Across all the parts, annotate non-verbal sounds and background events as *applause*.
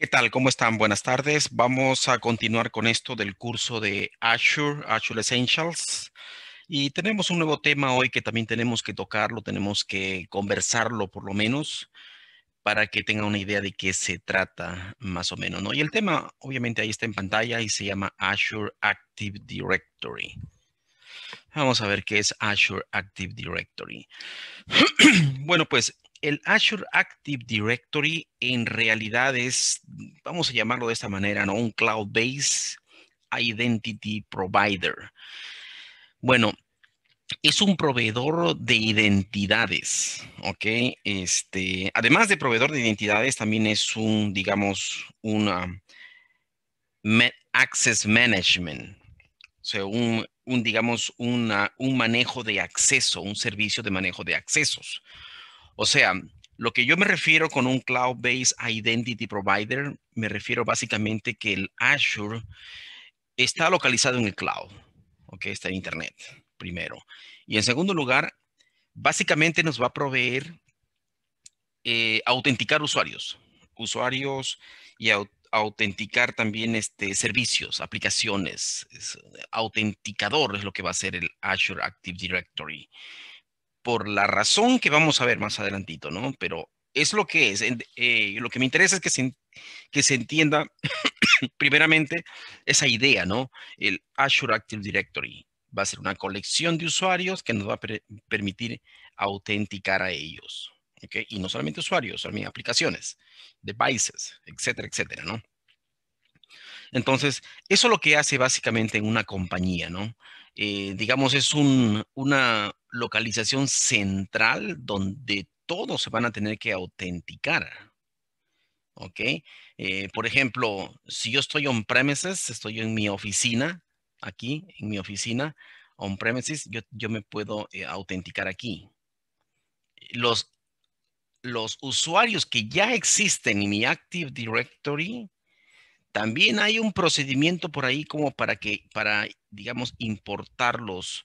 ¿Qué tal? ¿Cómo están? Buenas tardes. Vamos a continuar con esto del curso de Azure, Azure Essentials. Y tenemos un nuevo tema hoy que también tenemos que tocarlo, tenemos que conversarlo por lo menos para que tengan una idea de qué se trata más o menos. ¿no? Y el tema, obviamente, ahí está en pantalla y se llama Azure Active Directory. Vamos a ver qué es Azure Active Directory. *clears throat* bueno, pues el Azure Active Directory en realidad es, vamos a llamarlo de esta manera, ¿no? Un cloud-based identity provider. Bueno, es un proveedor de identidades, ¿ok? Este, además de proveedor de identidades, también es un, digamos, un access management, o sea, un, digamos, un manejo de acceso, un servicio de manejo de accesos. O sea, lo que yo me refiero con un Cloud-Based Identity Provider, me refiero básicamente que el Azure está localizado en el cloud, Está en Internet, primero. Y en segundo lugar, básicamente nos va a proveer eh, autenticar usuarios, usuarios y autenticar también este, servicios, aplicaciones. Authenticador autenticador es lo que va a ser el Azure Active Directory por la razón que vamos a ver más adelantito, ¿no? Pero es lo que es. Eh, lo que me interesa es que se, que se entienda *coughs* primeramente esa idea, ¿no? El Azure Active Directory va a ser una colección de usuarios que nos va a permitir autenticar a ellos. ¿okay? Y no solamente usuarios, también aplicaciones, devices, etcétera, etcétera, ¿no? Entonces, eso es lo que hace básicamente una compañía, ¿no? Eh, digamos, es una localización central donde todos se van a tener que autenticar. ¿Ok? Eh, por ejemplo, si yo estoy on-premises, estoy en mi oficina, aquí, en mi oficina, on-premises, yo, me puedo eh, autenticar aquí. Los, los usuarios que ya existen en mi Active Directory también hay un procedimiento por ahí como para que, para, digamos, importar los,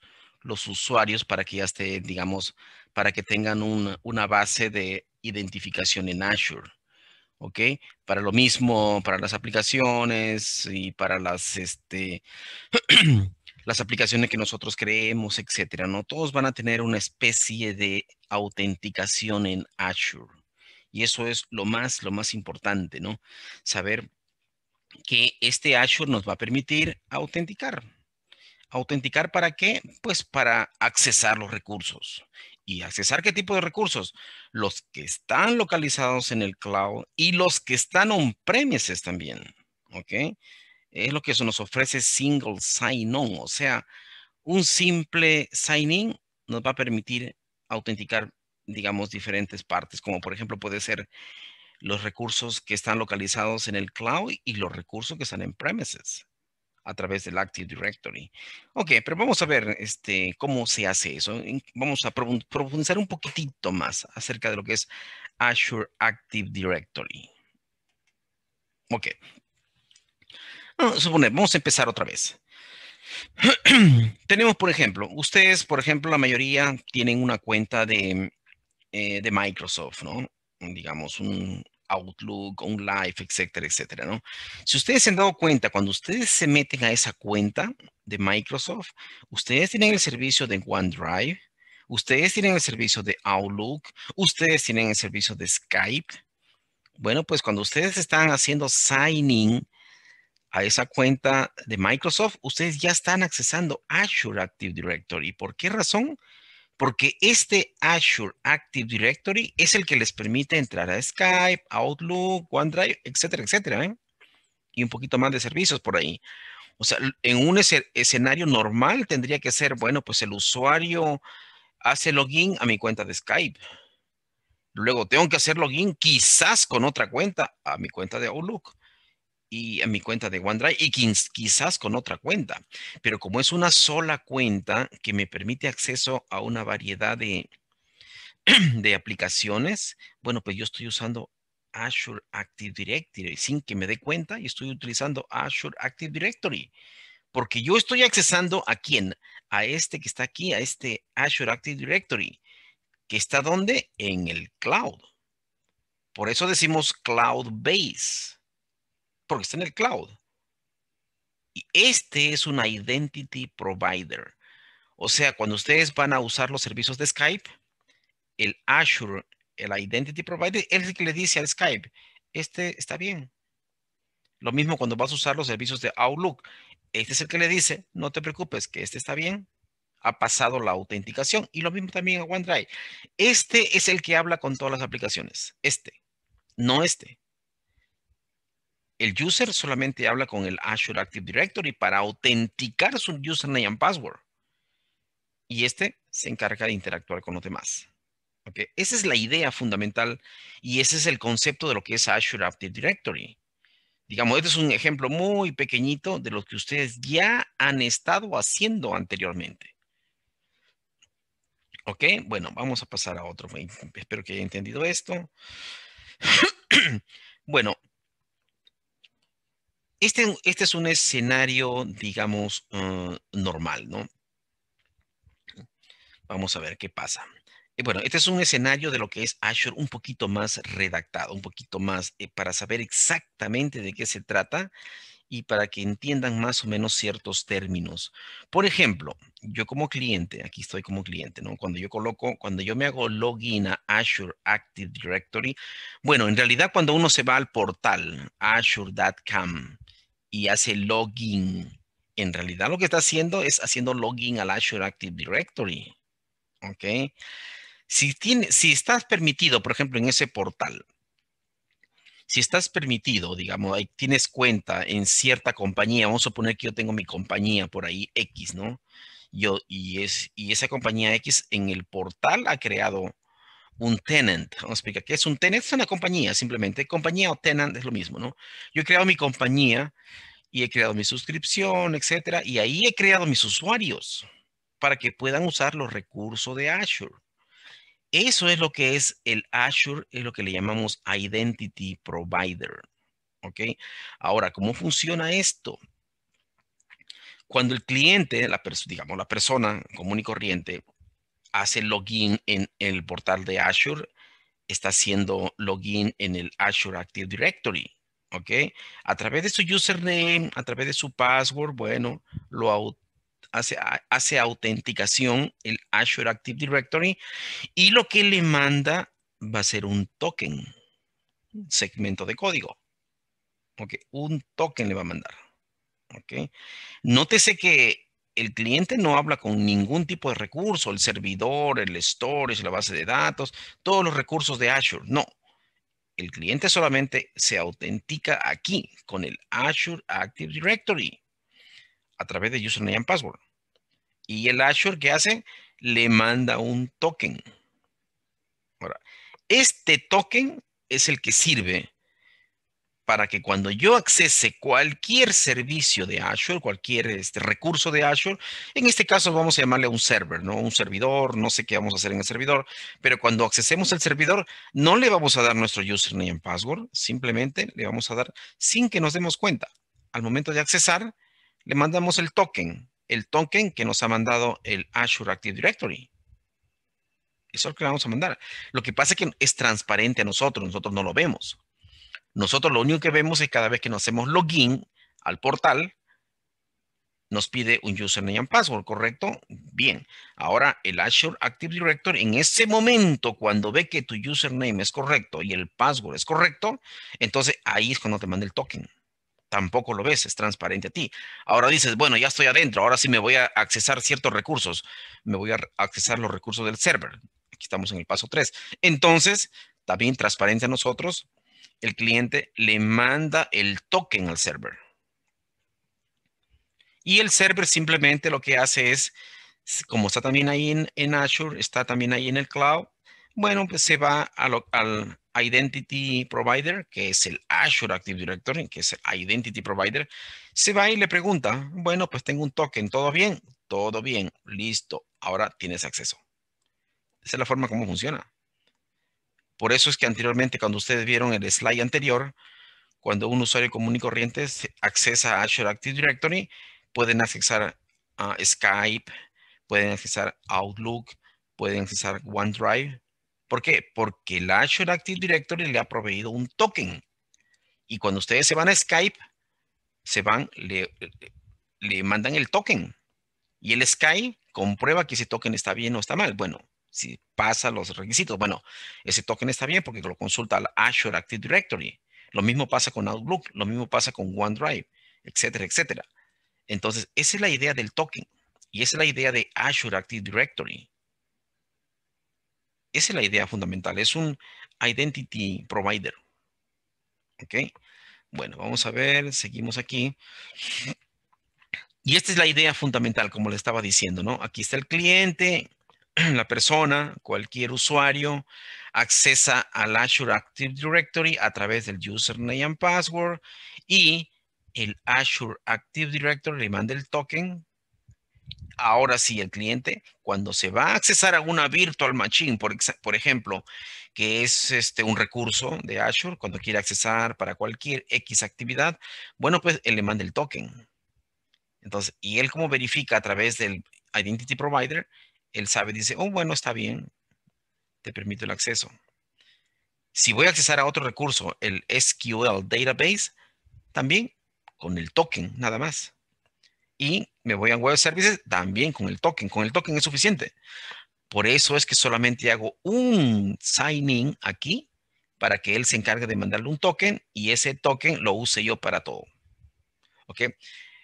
usuarios para que ya estén, digamos, para que tengan una base de identificación en Azure. ¿Ok? Para lo mismo, para las aplicaciones y para las, este, *clears throat* las aplicaciones que nosotros creemos, etcétera, ¿no? Todos van a tener una especie de autenticación en Azure. Y eso es lo más, lo más importante, ¿no? Saber que este Azure nos va a permitir autenticar. ¿Autenticar para qué? Pues para accesar los recursos. ¿Y accesar qué tipo de recursos? Los que están localizados en el cloud y los que están on-premises también. ¿Ok? Es lo que eso nos ofrece single sign-on. O sea, un simple sign-in nos va a permitir autenticar, digamos, diferentes partes, como por ejemplo puede ser los recursos que están localizados en el cloud y los recursos que están en premises a través del Active Directory. Ok, pero vamos a ver este, cómo se hace eso. Vamos a profundizar un poquitito más acerca de lo que es Azure Active Directory. Ok. vamos a empezar otra vez. *clears throat* Tenemos, por ejemplo, ustedes, por ejemplo, la mayoría tienen una cuenta de eh, Microsoft, ¿no? Digamos, un, Outlook, un Live, etcétera, etcétera, ¿no? Si ustedes se han dado cuenta, cuando ustedes se meten a esa cuenta de Microsoft, ustedes tienen el servicio de OneDrive, ustedes tienen el servicio de Outlook, ustedes tienen el servicio de Skype. Bueno, pues cuando ustedes están haciendo signing a esa cuenta de Microsoft, ustedes ya están accesando Azure Active Directory. ¿Por qué razón? porque este Azure Active Directory es el que les permite entrar a Skype, Outlook, OneDrive, etcétera, etcétera. ¿eh? Y un poquito más de servicios por ahí. O sea, en un escenario normal tendría que ser, bueno, pues el usuario hace login a mi cuenta de Skype. Luego tengo que hacer login quizás con otra cuenta a mi cuenta de Outlook y mi cuenta de OneDrive y quizás con otra cuenta. Pero como es una sola cuenta que me permite acceso a una variedad de, *clears throat* de aplicaciones, bueno, pues yo estoy usando Azure Active Directory. Sin que me dé cuenta, y estoy utilizando Azure Active Directory. Porque yo estoy accesando a quién? A este que está aquí, a este Azure Active Directory. ¿Que está dónde? En el cloud. Por eso decimos cloud base porque está en el cloud. Y este es un identity provider. O sea, cuando ustedes van a usar los servicios de Skype, el Azure, el identity provider, es el que le dice al Skype, este está bien. Lo mismo cuando vas a usar los servicios de Outlook. Este es el que le dice, no te preocupes, que este está bien, ha pasado la autenticación. Y lo mismo también a OneDrive. Este es el que habla con todas las aplicaciones. Este, no este el user solamente habla con el Azure Active Directory para autenticar su username and password. Y este se encarga de interactuar con los demás. ¿Okay? Esa es la idea fundamental y ese es el concepto de lo que es Azure Active Directory. Digamos, este es un ejemplo muy pequeñito de lo que ustedes ya han estado haciendo anteriormente. ¿Ok? Bueno, vamos a pasar a otro. Espero que haya entendido esto. *clears throat* bueno, este, este, es un escenario, digamos, ah, normal, ¿no? Vamos a ver qué pasa. bueno, este es un escenario de lo que es Azure un poquito más redactado, un poquito más eh, para saber exactamente de qué se trata y para que entiendan más o menos ciertos términos. Por ejemplo, yo como cliente, aquí estoy como cliente, ¿no? Cuando yo coloco, cuando yo me hago login a Azure Active Directory, bueno, en realidad cuando uno se va al portal azure.com, y hace login. En realidad lo que está haciendo es haciendo login al Azure Active Directory. ¿Ok? Si, tiene, si estás permitido, por ejemplo, en ese portal, si estás permitido, digamos, ahí tienes cuenta en cierta compañía, vamos a suponer que yo tengo mi compañía por ahí, X, ¿no? Yo, y, es, y esa compañía X en el portal ha creado un tenant. Vamos a explicar qué es un tenant. Es una compañía, simplemente. Compañía o tenant es lo mismo, ¿no? Yo he creado mi compañía y he creado mi suscripción, etcétera, y ahí he creado mis usuarios para que puedan usar los recursos de Azure. Eso es lo que es el Azure, es lo que le llamamos Identity Provider. ¿Ok? Ahora, ¿cómo funciona esto? Cuando el cliente, la digamos la persona común y corriente, hace login en el portal de Azure, está haciendo login en el Azure Active Directory. ¿Ok? A través de su username, a través de su password, bueno, lo hace, hace autenticación el Azure Active Directory y lo que le manda va a ser un token, un segmento de código. ¿Ok? Un token le va a mandar. ¿Ok? Nótese que el cliente no habla con ningún tipo de recurso, el servidor, el storage, la base de datos, todos los recursos de Azure. No, el cliente solamente se autentica aquí con el Azure Active Directory a través de username y password. Y el Azure ¿qué hace le manda un token. Ahora, este token es el que sirve para que cuando yo accese cualquier servicio de Azure, cualquier este, recurso de Azure, en este caso vamos a llamarle a un server, ¿no? Un servidor, no sé qué vamos a hacer en el servidor, pero cuando accesemos al servidor, no le vamos a dar nuestro username y password, simplemente le vamos a dar, sin que nos demos cuenta, al momento de accesar, le mandamos el token, el token que nos ha mandado el Azure Active Directory. Eso es lo que le vamos a mandar. Lo que pasa es que es transparente a nosotros, nosotros no lo vemos. Nosotros lo único que vemos es cada vez que nos hacemos login al portal, nos pide un username un password, ¿correcto? Bien. Ahora, el Azure Active Directory, en ese momento, cuando ve que tu username es correcto y el password es correcto, entonces ahí es cuando te manda el token. Tampoco lo ves, es transparente a ti. Ahora dices, bueno, ya estoy adentro, ahora sí me voy a accesar ciertos recursos. Me voy a accesar los recursos del server. Aquí estamos en el paso 3. Entonces, también transparente a nosotros, el cliente le manda el token al server. Y el server simplemente lo que hace es, como está también ahí en, Azure, está también ahí en el cloud, bueno, pues se va al Identity Provider, que es el Azure Active Directory, que es el Identity Provider, se va y le pregunta, bueno, pues tengo un token, ¿todo bien? Todo bien, listo, ahora tienes acceso. Esa es la forma como funciona. Por eso es que anteriormente, cuando ustedes vieron el slide anterior, cuando un usuario común y corriente accesa a Azure Active Directory, pueden accesar a Skype, pueden accesar Outlook, pueden accesar OneDrive. ¿Por qué? Porque la Azure Active Directory le ha proveído un token. Y cuando ustedes se van a Skype, se van, le, le mandan el token. Y el Skype comprueba que ese token está bien o está mal. Bueno, si pasa los requisitos. Bueno, ese token está bien porque lo consulta al Azure Active Directory. Lo mismo pasa con Outlook, lo mismo pasa con OneDrive, etcétera, etcétera. Entonces, esa es la idea del token y esa es la idea de Azure Active Directory. Esa es la idea fundamental. Es un identity provider. ¿Ok? Bueno, vamos a ver, seguimos aquí. Y esta es la idea fundamental, como le estaba diciendo, ¿no? Aquí está el cliente, *clears throat* la persona, cualquier usuario, accesa al Azure Active Directory a través del username y password y el Azure Active Directory le manda el token. Ahora sí, el cliente, cuando se va a accesar a una virtual machine, por, ejemplo, que es este, un recurso de Azure, cuando quiere accesar para cualquier X actividad, bueno, pues él le manda el token. Entonces, y él como verifica a través del Identity Provider él sabe, dice, oh, bueno, está bien, te permito el acceso. Si voy a accesar a otro recurso, el SQL Database, también con el token, nada más. Y me voy a Web Services también con el token. Con el token es suficiente. Por eso es que solamente hago un sign-in aquí para que él se encargue de mandarle un token y ese token lo use yo para todo. ¿Ok?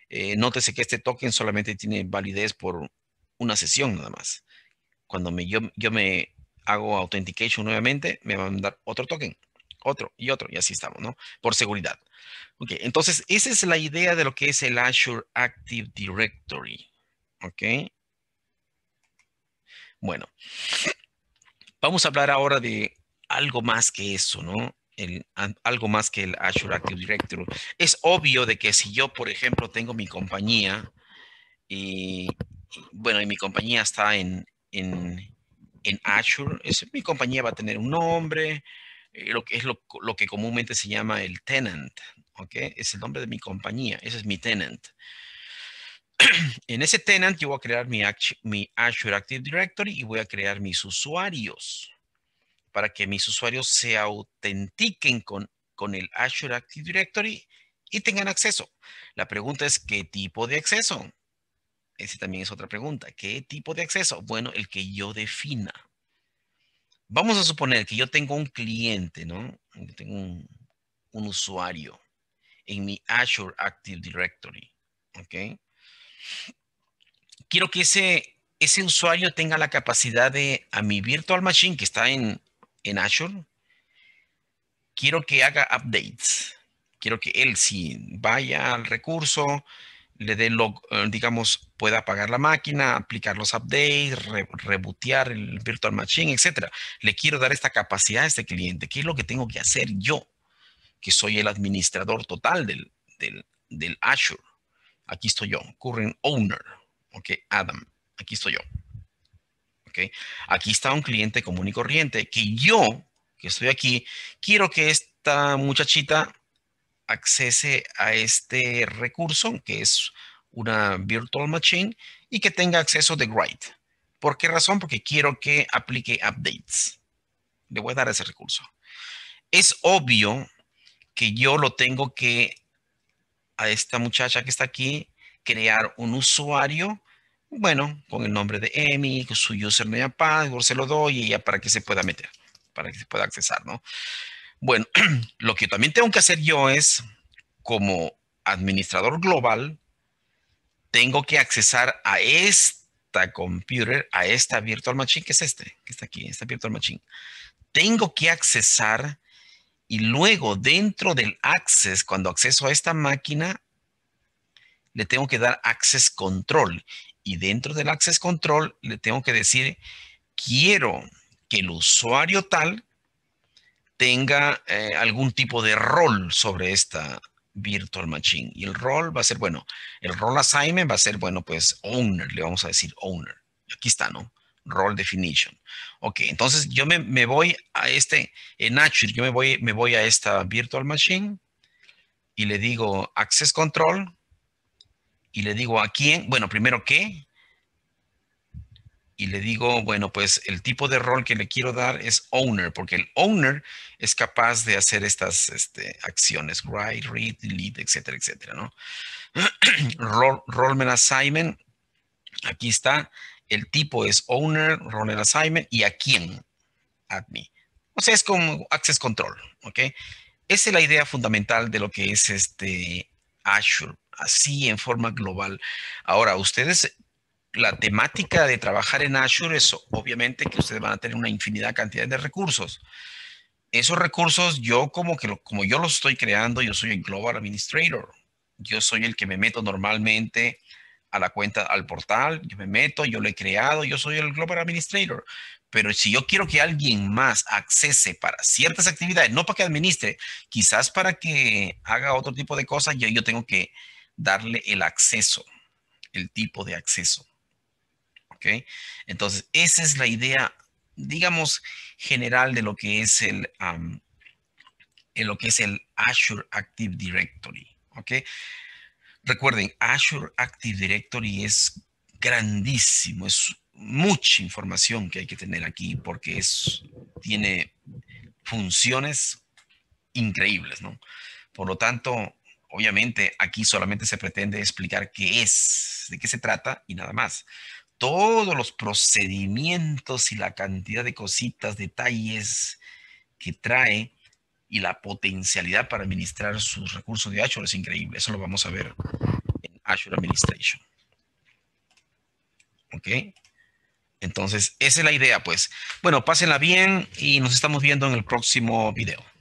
Eh, nótese que este token solamente tiene validez por una sesión nada más. Cuando me, yo, me hago authentication nuevamente, me va a mandar otro token, otro y otro, y así estamos, ¿no? Por seguridad. Ok, entonces esa es la idea de lo que es el Azure Active Directory. Ok. Bueno, vamos a hablar ahora de algo más que eso, ¿no? El, algo más que el Azure Active Directory. Es obvio de que si yo, por ejemplo, tengo mi compañía y eh, bueno, y mi compañía está en, Azure. Es, mi compañía va a tener un nombre, eh, lo que es lo, que comúnmente se llama el tenant, ¿ok? Es el nombre de mi compañía, ese es mi tenant. *clears throat* en ese tenant yo voy a crear mi, mi Azure Active Directory y voy a crear mis usuarios para que mis usuarios se autentiquen con, con el Azure Active Directory y tengan acceso. La pregunta es, ¿qué tipo de acceso? Esa también es otra pregunta. ¿Qué tipo de acceso? Bueno, el que yo defina. Vamos a suponer que yo tengo un cliente, ¿no? Yo tengo un, usuario en mi Azure Active Directory, ¿ok? Quiero que ese, ese usuario tenga la capacidad de, a mi virtual machine que está en, en Azure, quiero que haga updates. Quiero que él, si vaya al recurso, le dé lo, eh, digamos, pueda apagar la máquina, aplicar los updates, re, rebotear el virtual machine, etcétera. Le quiero dar esta capacidad a este cliente. ¿Qué es lo que tengo que hacer yo? Que soy el administrador total del, del Azure. Aquí estoy yo, current owner. Ok, Adam, aquí estoy yo. Ok, aquí está un cliente común y corriente que yo, que estoy aquí, quiero que esta muchachita accese a este recurso, que es una virtual machine, y que tenga acceso de write. ¿Por qué razón? Porque quiero que aplique updates. Le voy a dar ese recurso. Es obvio que yo lo tengo que, a esta muchacha que está aquí, crear un usuario, bueno, con el nombre de Emi, con su username y password, se lo doy y ya para que se pueda meter, para que se pueda accesar, ¿no? Bueno, *clears throat* lo que también tengo que hacer yo es, como administrador global, tengo que accesar a esta computer, a esta virtual machine, que es este, que está aquí, esta virtual machine. Tengo que accesar y luego dentro del access, cuando acceso a esta máquina, le tengo que dar access control. Y dentro del access control le tengo que decir, quiero que el usuario tal tenga eh, algún tipo de rol sobre esta virtual machine. Y el rol va a ser, bueno, el rol assignment va a ser, bueno, pues owner, le vamos a decir owner. Aquí está, ¿no? Role definition. Ok, entonces yo me, voy a este, en action yo me voy, me voy a esta virtual machine y le digo access control y le digo a quién, bueno, primero qué, y le digo, bueno, pues el tipo de rol que le quiero dar es owner, porque el owner es capaz de hacer estas este, acciones, write, read, delete, etcétera, etcétera, ¿no? *clears throat* rol, Rollman assignment, aquí está, el tipo es owner, Rollman assignment, y a quién, at O sea, es como access control, ¿ok? Esa es la idea fundamental de lo que es este Azure, así en forma global. Ahora, ustedes la temática de trabajar en Azure es obviamente que ustedes van a tener una infinidad cantidad de recursos. Esos recursos yo como que como yo los estoy creando, yo soy el Global Administrator. Yo soy el que me meto normalmente a la cuenta, al portal, yo me meto, yo lo he creado, yo soy el Global Administrator. Pero si yo quiero que alguien más accese para ciertas actividades, no para que administre, quizás para que haga otro tipo de cosas, yo tengo que darle el acceso, el tipo de acceso. Entonces, esa es la idea, digamos, general de lo que es el, lo que es el Azure Active Directory, ¿ok? Recuerden, Azure Active Directory es grandísimo, es mucha información que hay que tener aquí porque es, tiene funciones increíbles, Por lo tanto, obviamente aquí solamente se pretende explicar qué es, de qué se trata y nada más todos los procedimientos y la cantidad de cositas, detalles que trae y la potencialidad para administrar sus recursos de Azure es increíble. Eso lo vamos a ver en Azure Administration. ¿Ok? Entonces, esa es la idea, pues. Bueno, pásenla bien y nos estamos viendo en el próximo video.